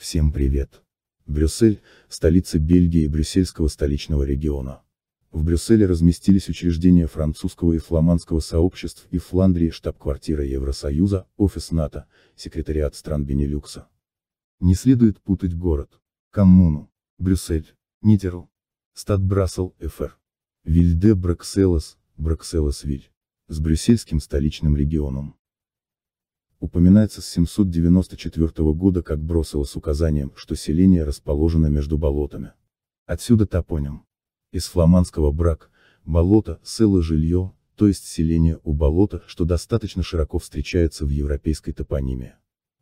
Всем привет! Брюссель – столица Бельгии и брюссельского столичного региона. В Брюсселе разместились учреждения французского и фламандского сообществ и в Фландрии штаб-квартира Евросоюза, офис НАТО, секретариат стран Бенилюкса. Не следует путать город. Коммуну. Брюссель. Нитеру. Стад Брассел, ФР. Вильде Бракселос, Бракселос-Виль. С брюссельским столичным регионом упоминается с 794 года как Бросова с указанием, что селение расположено между болотами. Отсюда топоним. Из фламандского брак, болото, село жилье, то есть селение у болота, что достаточно широко встречается в европейской топонимии.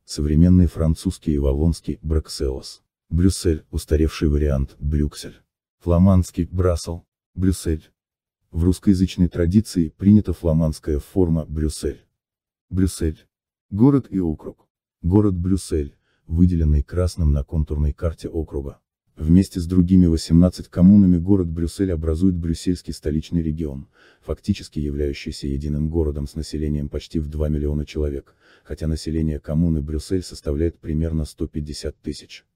Современные французский и валонский Бракселос. Брюссель, устаревший вариант Брюксель. Фламандский Брасел, Брюссель. В русскоязычной традиции принята фламандская форма Брюссель. Брюссель. Город и округ. Город Брюссель, выделенный красным на контурной карте округа. Вместе с другими 18 коммунами город Брюссель образует Брюссельский столичный регион, фактически являющийся единым городом с населением почти в 2 миллиона человек, хотя население коммуны Брюссель составляет примерно 150 тысяч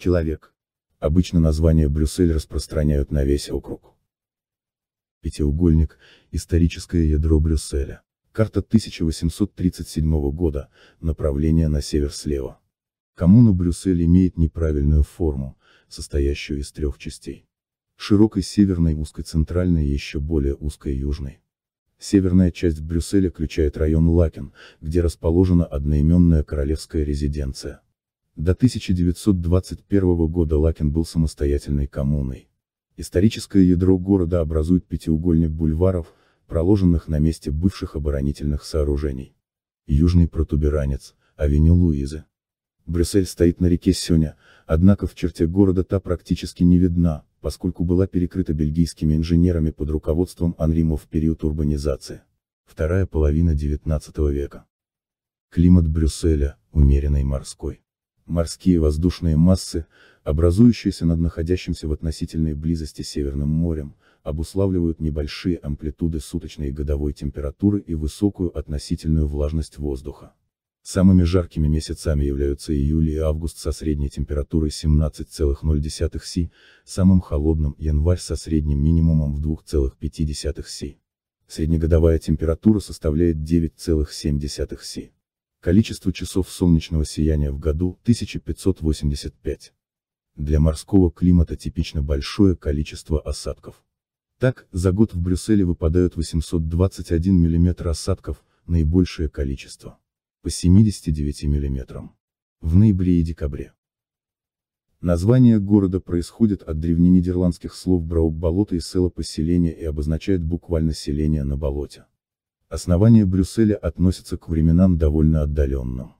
человек. Обычно название Брюссель распространяют на весь округ. Пятиугольник – историческое ядро Брюсселя. Карта 1837 года, направление на север слева. Коммуна Брюссель имеет неправильную форму, состоящую из трех частей. Широкой северной, узкой центральной и еще более узкой южной. Северная часть Брюсселя включает район Лакен, где расположена одноименная королевская резиденция. До 1921 года Лакен был самостоятельной коммуной. Историческое ядро города образует пятиугольник бульваров, проложенных на месте бывших оборонительных сооружений. Южный протуберанец, авеню Луизы. Брюссель стоит на реке Сёня, однако в черте города та практически не видна, поскольку была перекрыта бельгийскими инженерами под руководством Анримо в период урбанизации. Вторая половина XIX века. Климат Брюсселя, умеренный морской. Морские воздушные массы, образующиеся над находящимся в относительной близости Северным морем, обуславливают небольшие амплитуды суточной и годовой температуры и высокую относительную влажность воздуха. Самыми жаркими месяцами являются июль и август со средней температурой 17,0 С, самым холодным январь со средним минимумом в 2,5 С. Среднегодовая температура составляет 9,7 С. Количество часов солнечного сияния в году 1585. Для морского климата типично большое количество осадков. Так, за год в Брюсселе выпадают 821 мм осадков, наибольшее количество. По 79 мм. В ноябре и декабре. Название города происходит от древненидерландских слов «браук болото» и «село поселение» и обозначает буквально «селение на болоте». Основание Брюсселя относится к временам довольно отдаленным.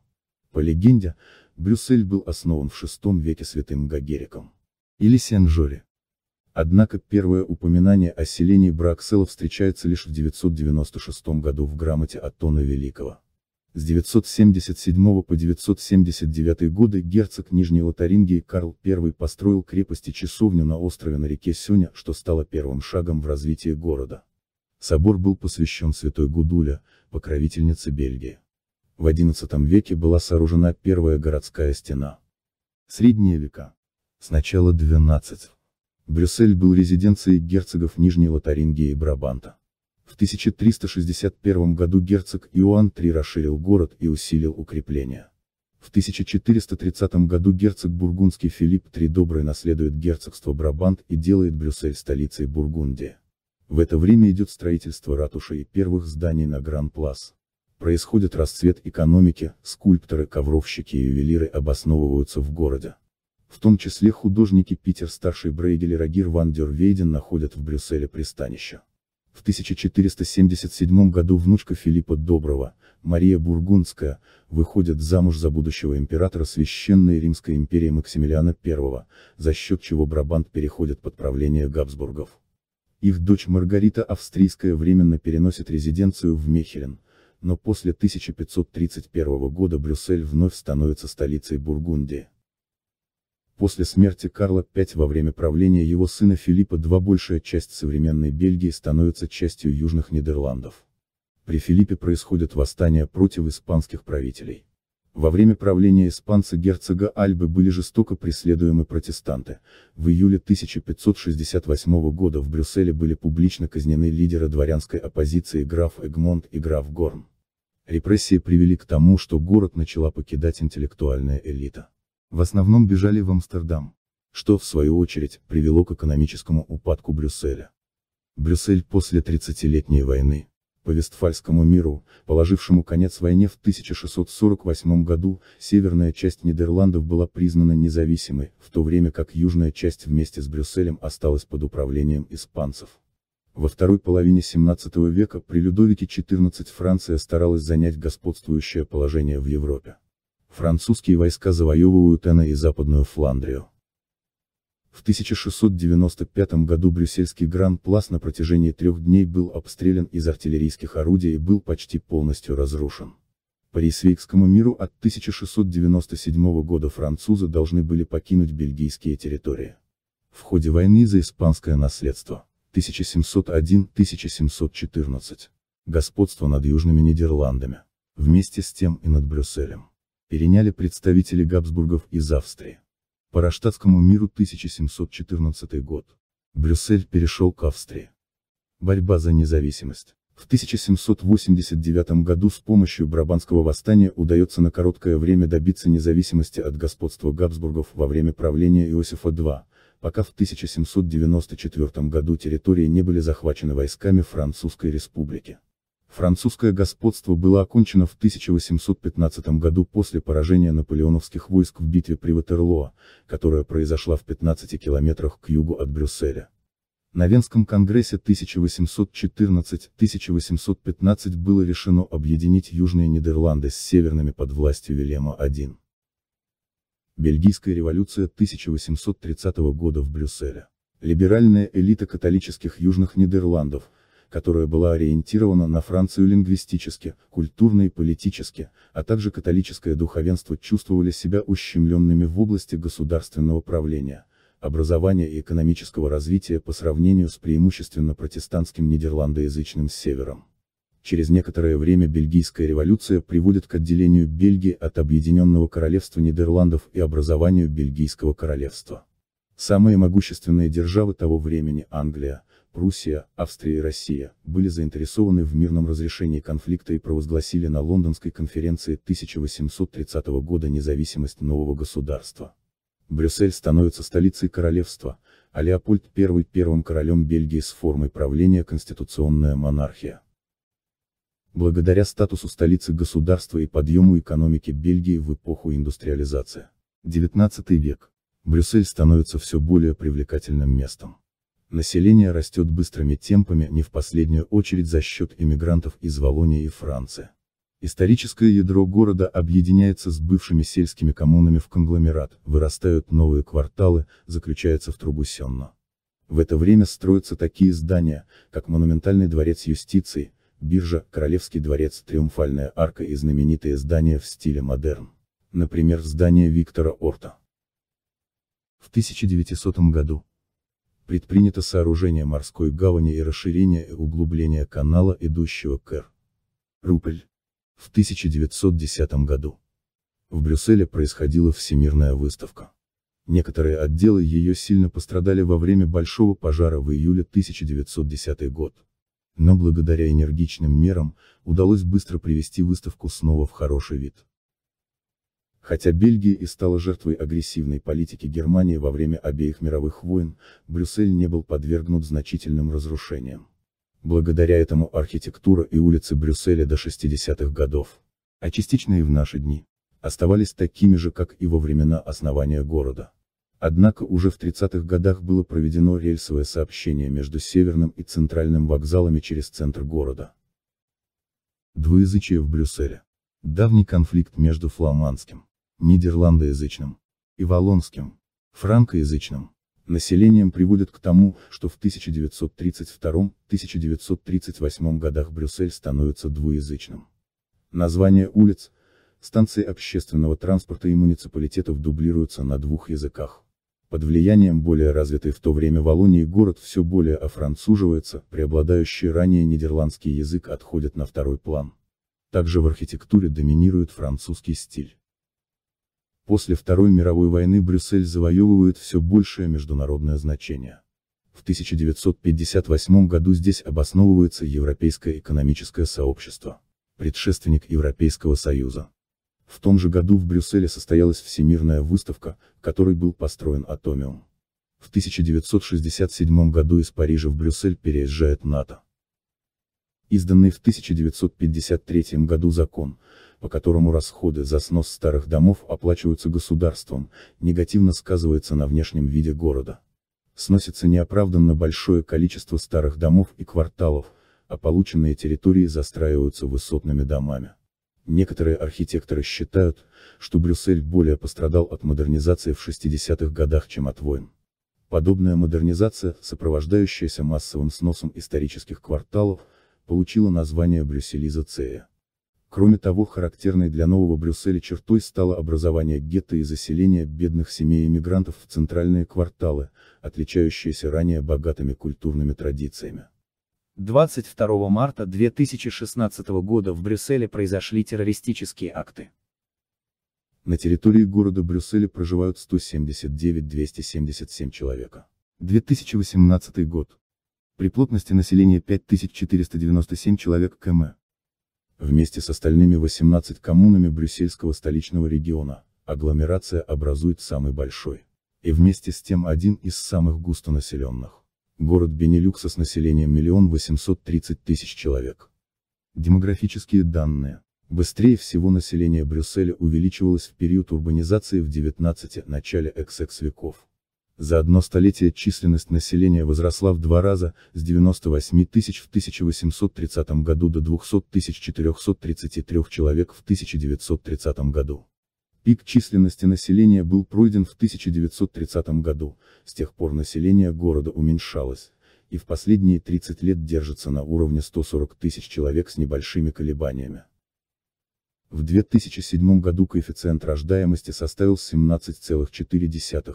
По легенде, Брюссель был основан в VI веке святым Гагериком. Или сен Жори). Однако первое упоминание о селении Браксела встречается лишь в 996 году в грамоте Аттона Великого. С 977 по 979 годы герцог Нижней Лотарингии Карл I построил крепость и часовню на острове на реке Сёня, что стало первым шагом в развитии города. Собор был посвящен святой Гудуля, покровительнице Бельгии. В XI веке была сооружена первая городская стена. Средние века. Сначала 12. Брюссель был резиденцией герцогов Нижней Таринги и Брабанта. В 1361 году герцог Иоанн III расширил город и усилил укрепления. В 1430 году герцог бургундский Филипп III Добрый наследует герцогство Брабант и делает Брюссель столицей Бургундии. В это время идет строительство ратуши и первых зданий на Гран-Плас. Происходит расцвет экономики, скульпторы, ковровщики и ювелиры обосновываются в городе. В том числе художники Питер-старший Брейгель и Рагир ван дер Вейден находят в Брюсселе пристанище. В 1477 году внучка Филиппа Доброго, Мария Бургундская, выходит замуж за будущего императора Священной Римской империи Максимилиана I, за счет чего Брабант переходит под правление Габсбургов. Их дочь Маргарита Австрийская временно переносит резиденцию в Мехелен, но после 1531 года Брюссель вновь становится столицей Бургундии. После смерти Карла V во время правления его сына Филиппа II большая часть современной Бельгии становится частью Южных Нидерландов. При Филиппе происходят восстания против испанских правителей. Во время правления испанца герцога Альбы были жестоко преследуемы протестанты. В июле 1568 года в Брюсселе были публично казнены лидеры дворянской оппозиции граф Эгмонт и граф Горн. Репрессии привели к тому, что город начала покидать интеллектуальная элита в основном бежали в Амстердам, что, в свою очередь, привело к экономическому упадку Брюсселя. Брюссель после 30-летней войны, по Вестфальскому миру, положившему конец войне в 1648 году, северная часть Нидерландов была признана независимой, в то время как южная часть вместе с Брюсселем осталась под управлением испанцев. Во второй половине 17 века при Людовике XIV Франция старалась занять господствующее положение в Европе французские войска завоевывают Эна и Западную Фландрию. В 1695 году брюссельский Гран-Плас на протяжении трех дней был обстрелян из артиллерийских орудий и был почти полностью разрушен. По Рейсвейкскому миру от 1697 года французы должны были покинуть бельгийские территории. В ходе войны за испанское наследство 1701-1714 господство над Южными Нидерландами, вместе с тем и над Брюсселем переняли представители Габсбургов из Австрии. По Раштатскому миру 1714 год. Брюссель перешел к Австрии. Борьба за независимость. В 1789 году с помощью Брабанского восстания удается на короткое время добиться независимости от господства Габсбургов во время правления Иосифа II, пока в 1794 году территории не были захвачены войсками Французской республики. Французское господство было окончено в 1815 году после поражения наполеоновских войск в битве при Ватерлоо, которая произошла в 15 километрах к югу от Брюсселя. На Венском конгрессе 1814-1815 было решено объединить Южные Нидерланды с северными под властью Вильяма I. Бельгийская революция 1830 года в Брюсселе. Либеральная элита католических Южных Нидерландов – которая была ориентирована на Францию лингвистически, культурно и политически, а также католическое духовенство чувствовали себя ущемленными в области государственного правления, образования и экономического развития по сравнению с преимущественно протестантским нидерландоязычным севером. Через некоторое время Бельгийская революция приводит к отделению Бельгии от Объединенного Королевства Нидерландов и образованию Бельгийского королевства. Самые могущественные державы того времени Англия, Пруссия, Австрия и Россия, были заинтересованы в мирном разрешении конфликта и провозгласили на Лондонской конференции 1830 года независимость нового государства. Брюссель становится столицей королевства, а Леопольд I первым королем Бельгии с формой правления конституционная монархия. Благодаря статусу столицы государства и подъему экономики Бельгии в эпоху индустриализации. 19 век. Брюссель становится все более привлекательным местом. Население растет быстрыми темпами не в последнюю очередь за счет иммигрантов из Волонии и Франции. Историческое ядро города объединяется с бывшими сельскими коммунами в конгломерат, вырастают новые кварталы, заключаются в трубу Сенна. В это время строятся такие здания, как Монументальный дворец юстиции, биржа, Королевский дворец, Триумфальная арка и знаменитые здания в стиле модерн. Например, здание Виктора Орта. В 1900 году, предпринято сооружение морской гавани и расширение и углубление канала, идущего к Р. Рупель. В 1910 году. В Брюсселе происходила всемирная выставка. Некоторые отделы ее сильно пострадали во время большого пожара в июле 1910 год. Но благодаря энергичным мерам, удалось быстро привести выставку снова в хороший вид. Хотя Бельгия и стала жертвой агрессивной политики Германии во время обеих мировых войн, Брюссель не был подвергнут значительным разрушениям. Благодаря этому архитектура и улицы Брюсселя до 60-х годов, а частично и в наши дни, оставались такими же, как и во времена основания города. Однако уже в 30-х годах было проведено рельсовое сообщение между северным и центральным вокзалами через центр города. Двуязычие в Брюсселе. Давний конфликт между фламандским нидерландоязычным и валонским, франкоязычным населением приводят к тому, что в 1932-1938 годах Брюссель становится двуязычным. Названия улиц, станций общественного транспорта и муниципалитетов дублируются на двух языках. Под влиянием более развитой в то время Волонии город все более офранцуживается, преобладающий ранее нидерландский язык отходит на второй план. Также в архитектуре доминирует французский стиль. После Второй мировой войны Брюссель завоевывает все большее международное значение. В 1958 году здесь обосновывается Европейское экономическое сообщество, предшественник Европейского Союза. В том же году в Брюсселе состоялась Всемирная выставка, которой был построен Атомиум. В 1967 году из Парижа в Брюссель переезжает НАТО. Изданный в 1953 году закон, по которому расходы за снос старых домов оплачиваются государством, негативно сказывается на внешнем виде города. Сносится неоправданно большое количество старых домов и кварталов, а полученные территории застраиваются высотными домами. Некоторые архитекторы считают, что Брюссель более пострадал от модернизации в 60-х годах, чем от войн. Подобная модернизация, сопровождающаяся массовым сносом исторических кварталов, получила название брюсселизация. Кроме того, характерной для нового Брюсселя чертой стало образование гетто и заселение бедных семей эмигрантов в центральные кварталы, отличающиеся ранее богатыми культурными традициями. 22 марта 2016 года в Брюсселе произошли террористические акты. На территории города Брюсселя проживают 179-277 человека. 2018 год. При плотности населения 5497 человек км. Вместе с остальными 18 коммунами брюссельского столичного региона, агломерация образует самый большой. И вместе с тем один из самых густонаселенных. Город Бенилюкса с населением 1 830 тысяч человек. Демографические данные. Быстрее всего население Брюсселя увеличивалось в период урбанизации в 19 начале XX веков. За одно столетие численность населения возросла в два раза, с 98 тысяч в 1830 году до 200 433 человек в 1930 году. Пик численности населения был пройден в 1930 году, с тех пор население города уменьшалось, и в последние 30 лет держится на уровне 140 тысяч человек с небольшими колебаниями. В 2007 году коэффициент рождаемости составил 17,4,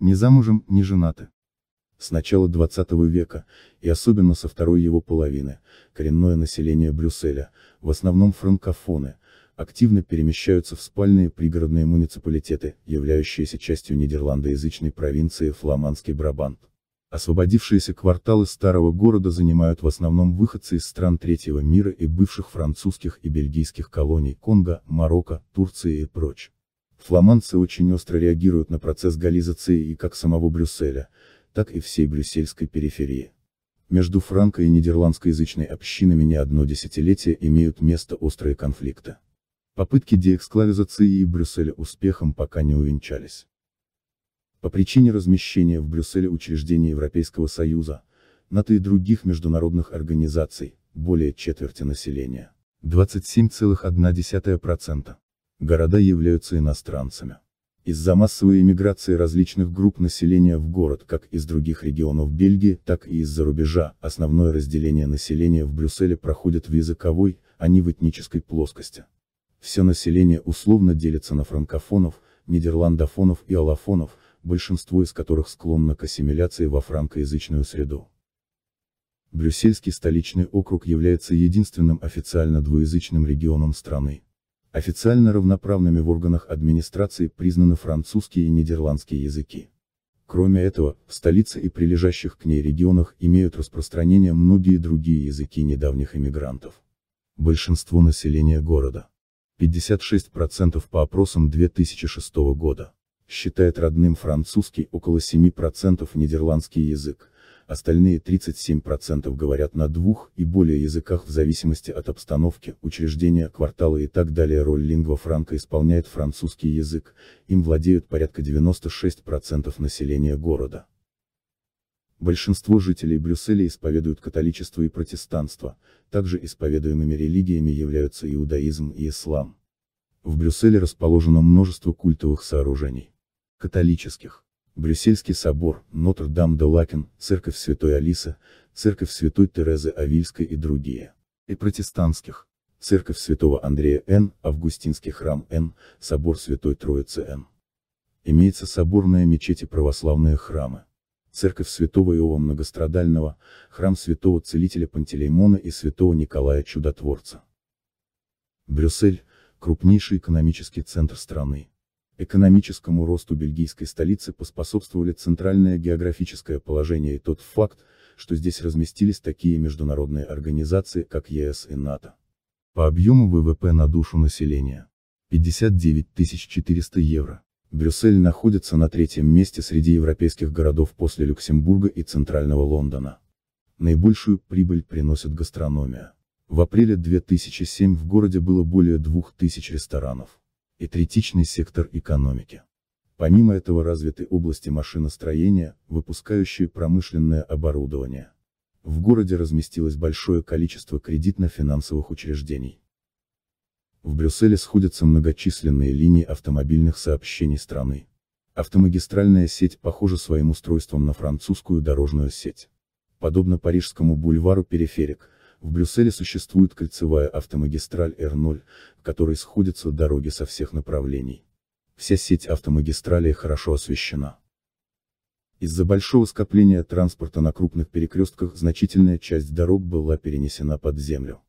не замужем, не женаты. С начала 20 века, и особенно со второй его половины, коренное население Брюсселя, в основном франкофоны, активно перемещаются в спальные пригородные муниципалитеты, являющиеся частью нидерландоязычной провинции Фламандский Брабант. Освободившиеся кварталы старого города занимают в основном выходцы из стран третьего мира и бывших французских и бельгийских колоний Конго, Марокко, Турции и прочь. Фламандцы очень остро реагируют на процесс галлизации и как самого Брюсселя, так и всей брюссельской периферии. Между франко- и нидерландскоязычной общинами не одно десятилетие имеют место острые конфликты. Попытки деэксклавизации и Брюсселя успехом пока не увенчались. По причине размещения в Брюсселе учреждений Европейского Союза, НАТО и других международных организаций, более четверти населения, 27,1%, города являются иностранцами. Из-за массовой эмиграции различных групп населения в город как из других регионов Бельгии, так и из-за рубежа, основное разделение населения в Брюсселе проходит в языковой, а не в этнической плоскости. Все население условно делится на франкофонов, нидерландофонов и аллофонов, большинство из которых склонно к ассимиляции во франкоязычную среду. Брюссельский столичный округ является единственным официально двуязычным регионом страны. Официально равноправными в органах администрации признаны французский и нидерландский языки. Кроме этого, в столице и прилежащих к ней регионах имеют распространение многие другие языки недавних иммигрантов. Большинство населения города, 56% по опросам 2006 года, считает родным французский около 7% нидерландский язык, остальные 37% говорят на двух и более языках в зависимости от обстановки, учреждения, квартала и так далее. Роль лингва франка исполняет французский язык, им владеют порядка 96% населения города. Большинство жителей Брюсселя исповедуют католичество и протестанство, также исповедуемыми религиями являются иудаизм и ислам. В Брюсселе расположено множество культовых сооружений. Католических Брюссельский собор, Нотр-Дам-де-Лакен, Церковь Святой Алисы, Церковь Святой Терезы Авильской и другие. И протестантских. Церковь Святого Андрея Н, Августинский храм Н, Собор Святой Троицы Н. Имеется соборная мечеть и православные храмы. Церковь Святого Иова Многострадального, храм Святого Целителя Пантелеймона и Святого Николая Чудотворца. Брюссель – крупнейший экономический центр страны. Экономическому росту бельгийской столицы поспособствовали центральное географическое положение и тот факт, что здесь разместились такие международные организации, как ЕС и НАТО. По объему ВВП на душу населения. 59 400 евро. Брюссель находится на третьем месте среди европейских городов после Люксембурга и Центрального Лондона. Наибольшую прибыль приносит гастрономия. В апреле 2007 в городе было более 2000 ресторанов и третичный сектор экономики. Помимо этого развиты области машиностроения, выпускающие промышленное оборудование. В городе разместилось большое количество кредитно-финансовых учреждений. В Брюсселе сходятся многочисленные линии автомобильных сообщений страны. Автомагистральная сеть похожа своим устройством на французскую дорожную сеть. Подобно парижскому бульвару периферик, в Брюсселе существует кольцевая автомагистраль Р0, в которой сходятся дороги со всех направлений. Вся сеть автомагистралей хорошо освещена. Из-за большого скопления транспорта на крупных перекрестках значительная часть дорог была перенесена под землю.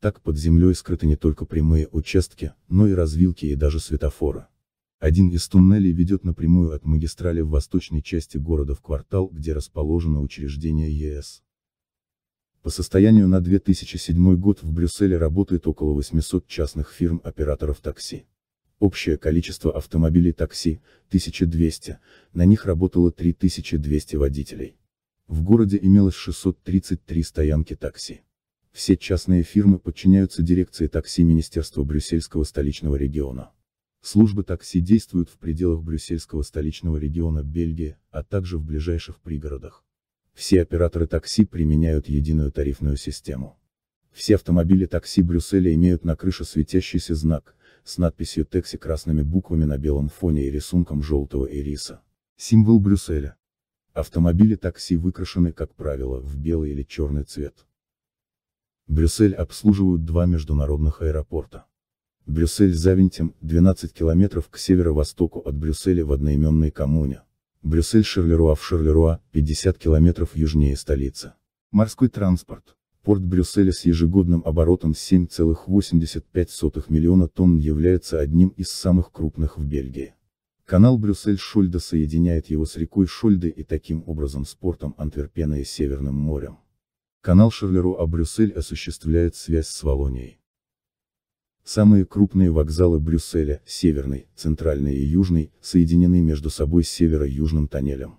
Так под землей скрыты не только прямые участки, но и развилки и даже светофоры. Один из туннелей ведет напрямую от магистрали в восточной части города в квартал, где расположено учреждение ЕС. По состоянию на 2007 год в Брюсселе работает около 800 частных фирм-операторов такси. Общее количество автомобилей такси – 1200, на них работало 3200 водителей. В городе имелось 633 стоянки такси. Все частные фирмы подчиняются дирекции такси Министерства Брюссельского столичного региона. Службы такси действуют в пределах Брюссельского столичного региона Бельгии, а также в ближайших пригородах. Все операторы такси применяют единую тарифную систему. Все автомобили такси Брюсселя имеют на крыше светящийся знак, с надписью «Текси» красными буквами на белом фоне и рисунком желтого ириса. Символ Брюсселя. Автомобили такси выкрашены, как правило, в белый или черный цвет. Брюссель обслуживают два международных аэропорта. Брюссель-Завентем, 12 километров к северо-востоку от Брюсселя в одноименной коммуне брюссель Шерлеруа, в Шарлеруа, 50 километров южнее столицы. Морской транспорт. Порт Брюсселя с ежегодным оборотом 7,85 миллиона тонн является одним из самых крупных в Бельгии. Канал Брюссель-Шольда соединяет его с рекой Шольды и таким образом с портом Антверпена и Северным морем. Канал Шерлеруа брюссель осуществляет связь с Волонией. Самые крупные вокзалы Брюсселя, северный, центральный и южный, соединены между собой с северо-южным тоннелем.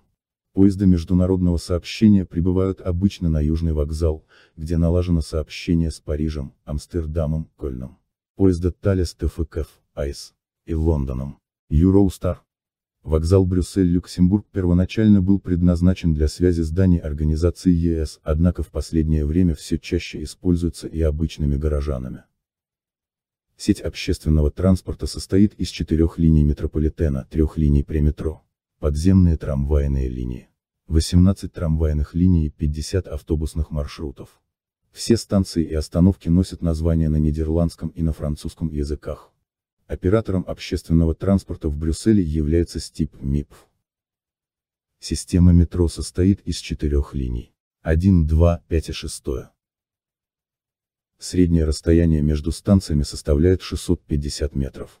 Поезда международного сообщения прибывают обычно на южный вокзал, где налажено сообщение с Парижем, Амстердамом, Кольном. Поезды Талес ТФКФ, Айс и Лондоном. Юроустар. Вокзал Брюссель-Люксембург первоначально был предназначен для связи зданий организации ЕС, однако в последнее время все чаще используется и обычными горожанами. Сеть общественного транспорта состоит из четырех линий метрополитена, трех линий преметро. Подземные трамвайные линии. 18 трамвайных линий и 50 автобусных маршрутов. Все станции и остановки носят названия на нидерландском и на французском языках. Оператором общественного транспорта в Брюсселе является СТИП МИП. Система метро состоит из четырех линий. 1, 2, 5 и 6. Среднее расстояние между станциями составляет 650 метров.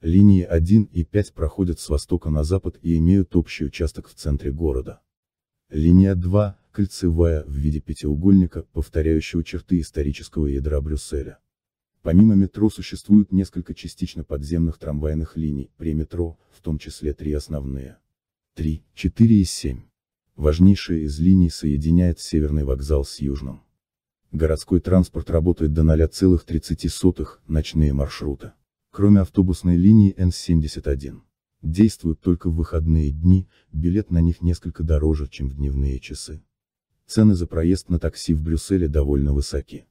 Линии 1 и 5 проходят с востока на запад и имеют общий участок в центре города. Линия 2, кольцевая, в виде пятиугольника, повторяющего черты исторического ядра Брюсселя. Помимо метро существует несколько частично подземных трамвайных линий, метро, в том числе три основные. 3, 4 и 7. Важнейшая из линий соединяет Северный вокзал с Южным. Городской транспорт работает до 0,30, ночные маршруты. Кроме автобусной линии Н-71. Действуют только в выходные дни, билет на них несколько дороже, чем в дневные часы. Цены за проезд на такси в Брюсселе довольно высоки.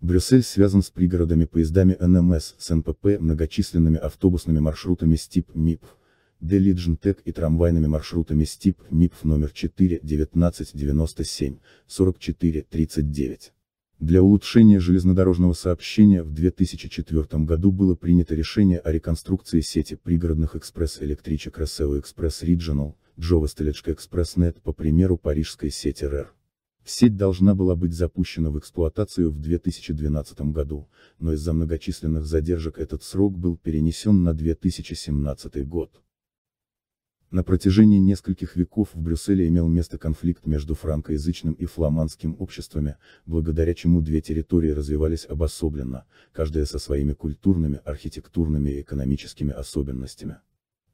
Брюссель связан с пригородами поездами НМС, эм СНПП, многочисленными автобусными маршрутами СТИП, МИП, Diligent Tech и трамвайными маршрутами СТИП МИПФ номер 4 1997 44 39. Для улучшения железнодорожного сообщения в 2004 году было принято решение о реконструкции сети пригородных экспресс-электричек Рассео Экспресс Regional, Джова экспресс Нет по примеру парижской сети РР. Сеть должна была быть запущена в эксплуатацию в 2012 году, но из-за многочисленных задержек этот срок был перенесен на 2017 год. На протяжении нескольких веков в Брюсселе имел место конфликт между франкоязычным и фламандским обществами, благодаря чему две территории развивались обособленно, каждая со своими культурными, архитектурными и экономическими особенностями.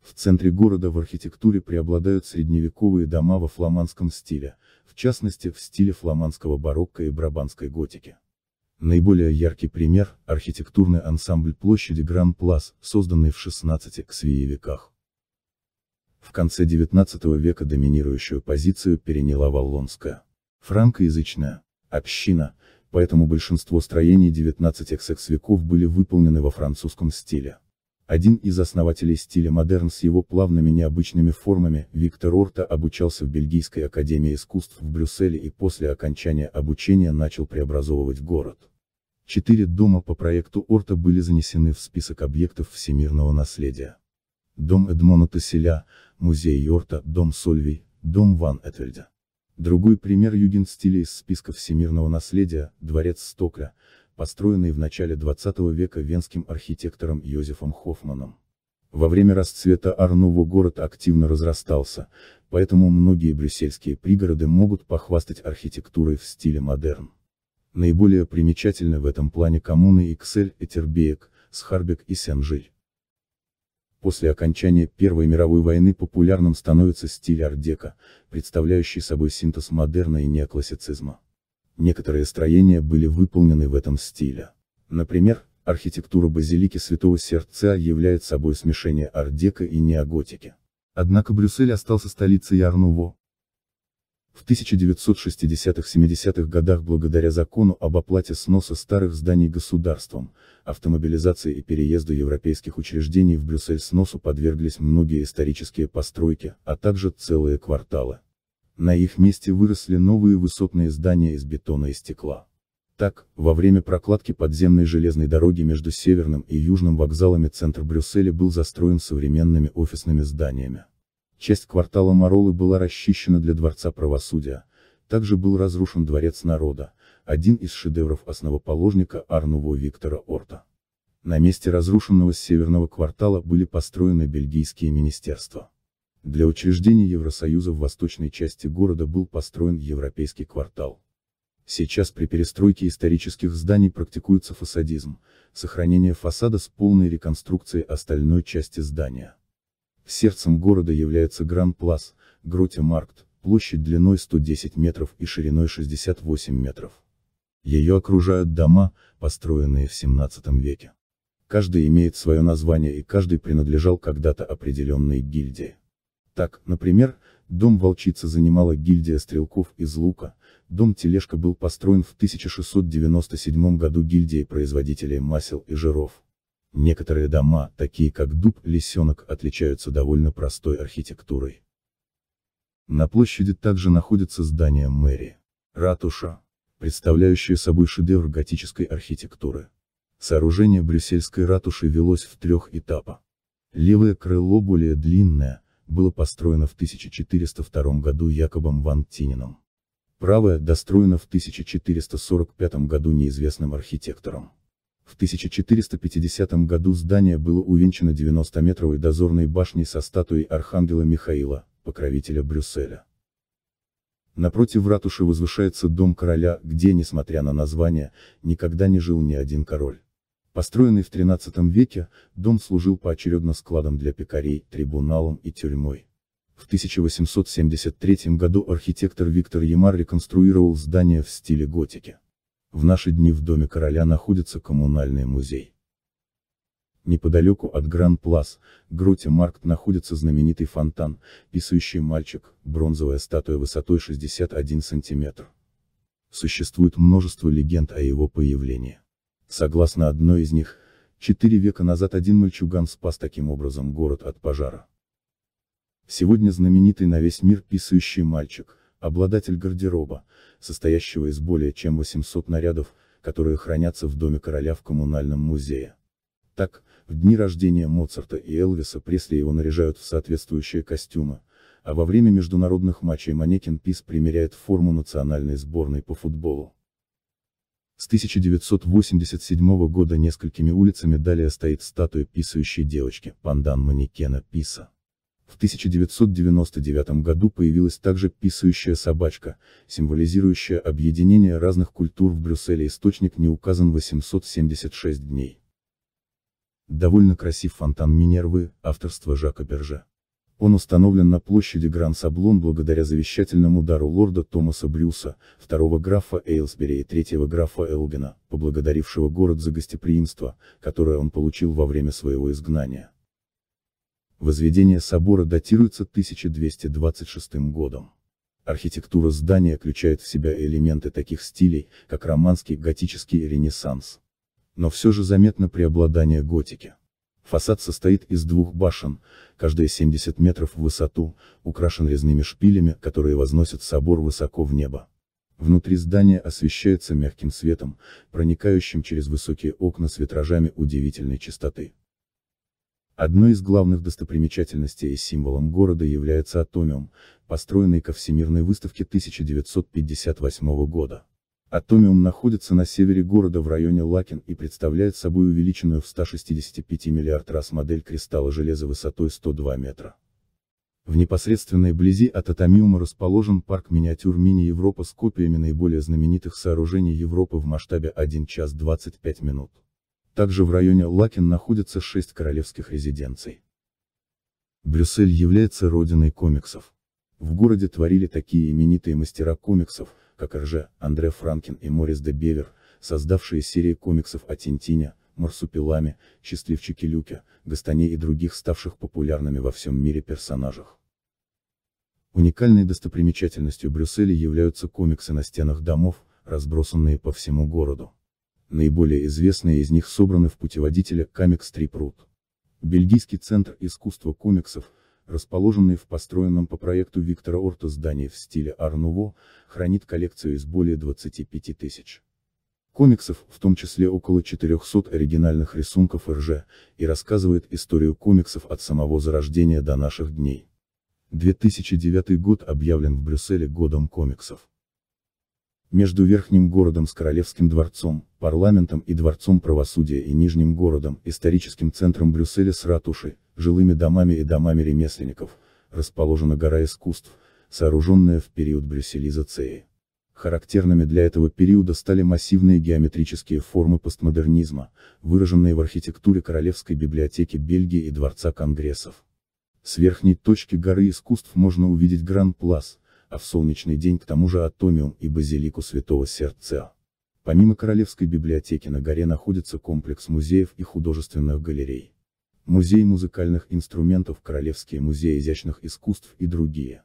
В центре города в архитектуре преобладают средневековые дома во фламандском стиле, в частности в стиле фламандского барокко и брабанской готики. Наиболее яркий пример – архитектурный ансамбль площади Гран-Плас, созданный в 16 к веках. В конце XIX века доминирующую позицию переняла валлонская Франкоязычная община, поэтому большинство строений 19 XX веков были выполнены во французском стиле. Один из основателей стиля модерн с его плавными необычными формами, Виктор Орта обучался в Бельгийской академии искусств в Брюсселе и после окончания обучения начал преобразовывать город. Четыре дома по проекту Орта были занесены в список объектов всемирного наследия дом Эдмона Тасселя, музей Йорта, дом Сольвей, дом Ван Этвельда. Другой пример югенстиля из списка всемирного наследия – дворец Стокля, построенный в начале 20 века венским архитектором Йозефом Хоффманом. Во время расцвета Арнуву город активно разрастался, поэтому многие брюссельские пригороды могут похвастать архитектурой в стиле модерн. Наиболее примечательны в этом плане коммуны Иксель, Этербеек, Схарбек и Сен-Жиль. После окончания Первой мировой войны популярным становится стиль арт-дека, представляющий собой синтез модерна и неоклассицизма. Некоторые строения были выполнены в этом стиле. Например, архитектура базилики Святого Сердца является собой смешение арт-дека и неоготики. Однако Брюссель остался столицей Арнуво, в 1960-70-х годах благодаря закону об оплате сноса старых зданий государством, автомобилизации и переезду европейских учреждений в Брюссель сносу подверглись многие исторические постройки, а также целые кварталы. На их месте выросли новые высотные здания из бетона и стекла. Так, во время прокладки подземной железной дороги между северным и южным вокзалами центр Брюсселя был застроен современными офисными зданиями. Часть квартала Маролы была расчищена для Дворца правосудия. Также был разрушен Дворец народа, один из шедевров основоположника Арнуво Виктора Орта. На месте разрушенного северного квартала были построены бельгийские министерства. Для учреждения Евросоюза в восточной части города был построен Европейский квартал. Сейчас при перестройке исторических зданий практикуется фасадизм, сохранение фасада с полной реконструкцией остальной части здания. Сердцем города является Гранд плас Гроте-Маркт, площадь длиной 110 метров и шириной 68 метров. Ее окружают дома, построенные в 17 веке. Каждый имеет свое название и каждый принадлежал когда-то определенной гильдии. Так, например, дом волчица занимала гильдия стрелков из лука, дом тележка был построен в 1697 году гильдией производителей масел и жиров. Некоторые дома, такие как дуб, лисенок, отличаются довольно простой архитектурой. На площади также находится здание мэрии. Ратуша, представляющая собой шедевр готической архитектуры. Сооружение брюссельской ратуши велось в трех этапах. Левое крыло более длинное, было построено в 1402 году Якобом ван Тинином. Правое достроено в 1445 году неизвестным архитектором. В 1450 году здание было увенчано 90-метровой дозорной башней со статуей архангела Михаила, покровителя Брюсселя. Напротив ратуши возвышается дом короля, где, несмотря на название, никогда не жил ни один король. Построенный в XIII веке, дом служил поочередно складом для пекарей, трибуналом и тюрьмой. В 1873 году архитектор Виктор Ямар реконструировал здание в стиле готики. В наши дни в доме короля находится коммунальный музей. Неподалеку от Гранд-Плас, Гроте Маркт находится знаменитый фонтан, писающий мальчик, бронзовая статуя высотой 61 сантиметр. Существует множество легенд о его появлении. Согласно одной из них, четыре века назад один мальчуган спас таким образом город от пожара. Сегодня знаменитый на весь мир писающий мальчик – обладатель гардероба, состоящего из более чем 800 нарядов, которые хранятся в доме короля в коммунальном музее. Так, в дни рождения Моцарта и Элвиса Пресли его наряжают в соответствующие костюмы, а во время международных матчей манекен Пис примеряет форму национальной сборной по футболу. С 1987 года несколькими улицами далее стоит статуя писающей девочки, пандан манекена Писа. В 1999 году появилась также «писающая собачка», символизирующая объединение разных культур в Брюсселе источник не указан 876 дней. Довольно красив фонтан Минервы, авторство Жака Бержа. Он установлен на площади Гран-Саблон благодаря завещательному дару лорда Томаса Брюса, второго графа Эйлсбери и третьего графа Элбина, поблагодарившего город за гостеприимство, которое он получил во время своего изгнания. Возведение собора датируется 1226 годом. Архитектура здания включает в себя элементы таких стилей, как романский, готический и ренессанс. Но все же заметно преобладание готики. Фасад состоит из двух башен, каждая 70 метров в высоту, украшен резными шпилями, которые возносят собор высоко в небо. Внутри здания освещается мягким светом, проникающим через высокие окна с витражами удивительной чистоты. Одной из главных достопримечательностей и символом города является Атомиум, построенный ко Всемирной выставке 1958 года. Атомиум находится на севере города в районе Лакин и представляет собой увеличенную в 165 миллиард раз модель кристалла железа высотой 102 метра. В непосредственной близи от Атомиума расположен парк миниатюр мини-Европа с копиями наиболее знаменитых сооружений Европы в масштабе 1 час 25 минут. Также в районе Лакин находится шесть королевских резиденций. Брюссель является родиной комиксов. В городе творили такие именитые мастера комиксов, как Рже, Андре Франкин и Морис де Бевер, создавшие серии комиксов о Тинтине, Марсупиламе, Счастливчике Люке, Гастане и других ставших популярными во всем мире персонажах. Уникальной достопримечательностью Брюсселя являются комиксы на стенах домов, разбросанные по всему городу. Наиболее известные из них собраны в путеводителе Comic Strip Route. Бельгийский центр искусства комиксов, расположенный в построенном по проекту Виктора Орта здании в стиле Арнуво, хранит коллекцию из более 25 тысяч комиксов, в том числе около 400 оригинальных рисунков РЖ, и рассказывает историю комиксов от самого зарождения до наших дней. 2009 год объявлен в Брюсселе годом комиксов между Верхним городом с Королевским дворцом, парламентом и дворцом правосудия и Нижним городом, историческим центром Брюсселя с ратушей, жилыми домами и домами ремесленников, расположена гора искусств, сооруженная в период брюсселизации. Характерными для этого периода стали массивные геометрические формы постмодернизма, выраженные в архитектуре Королевской библиотеки Бельгии и Дворца Конгрессов. С верхней точки горы искусств можно увидеть Гран-Плас, а в солнечный день к тому же Атомиум и Базилику Святого Сердца. Помимо Королевской библиотеки на горе находится комплекс музеев и художественных галерей. Музей музыкальных инструментов, Королевские музеи изящных искусств и другие.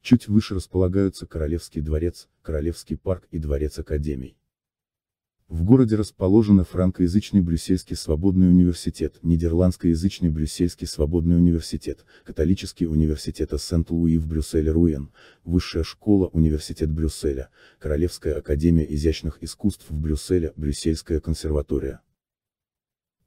Чуть выше располагаются Королевский дворец, Королевский парк и дворец академий. В городе расположены франкоязычный Брюссельский свободный университет, нидерландскоязычный Брюссельский свободный университет, католический университет Сент-Луи в брюсселе Руен, высшая школа Университет Брюсселя, Королевская академия изящных искусств в Брюсселе, Брюссельская консерватория.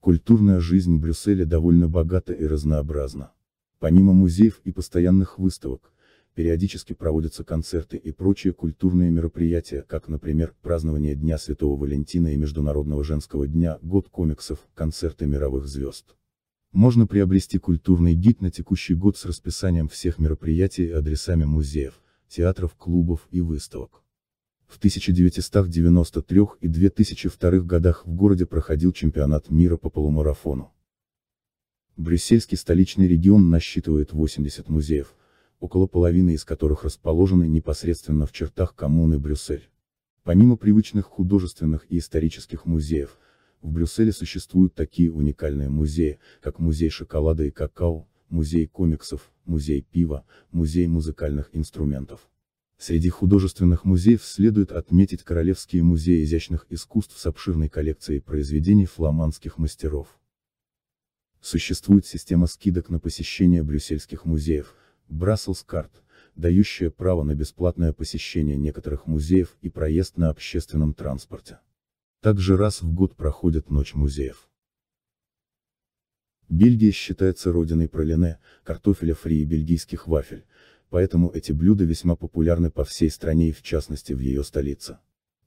Культурная жизнь Брюсселя довольно богата и разнообразна. Помимо музеев и постоянных выставок, периодически проводятся концерты и прочие культурные мероприятия, как, например, празднование Дня Святого Валентина и Международного женского дня, год комиксов, концерты мировых звезд. Можно приобрести культурный гид на текущий год с расписанием всех мероприятий и адресами музеев, театров, клубов и выставок. В 1993 и 2002 годах в городе проходил чемпионат мира по полумарафону. Брюссельский столичный регион насчитывает 80 музеев, около половины из которых расположены непосредственно в чертах коммуны Брюссель. Помимо привычных художественных и исторических музеев, в Брюсселе существуют такие уникальные музеи, как музей шоколада и какао, музей комиксов, музей пива, музей музыкальных инструментов. Среди художественных музеев следует отметить Королевские музеи изящных искусств с обширной коллекцией произведений фламандских мастеров. Существует система скидок на посещение брюссельских музеев, Brussels Card, дающая право на бесплатное посещение некоторых музеев и проезд на общественном транспорте. Также раз в год проходит Ночь музеев. Бельгия считается родиной пролине, картофеля фри и бельгийских вафель, поэтому эти блюда весьма популярны по всей стране и в частности в ее столице.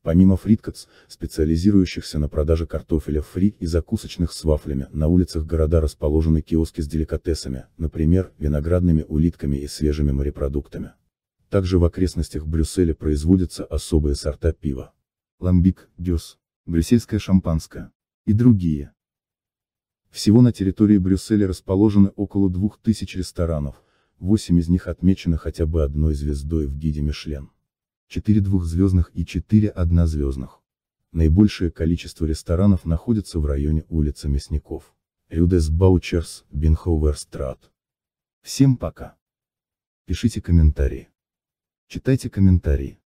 Помимо фриткац, специализирующихся на продаже картофеля фри и закусочных с вафлями, на улицах города расположены киоски с деликатесами, например, виноградными улитками и свежими морепродуктами. Также в окрестностях Брюсселя производятся особые сорта пива. Ламбик, дюс, брюссельское шампанское и другие. Всего на территории Брюсселя расположены около 2000 ресторанов, 8 из них отмечены хотя бы одной звездой в гиде Мишлен. 4 двухзвездных и 4 однозвездных. Наибольшее количество ресторанов находится в районе улицы Мясников. Рюдес Баучерс, Бенховерстрат. Всем пока. Пишите комментарии. Читайте комментарии.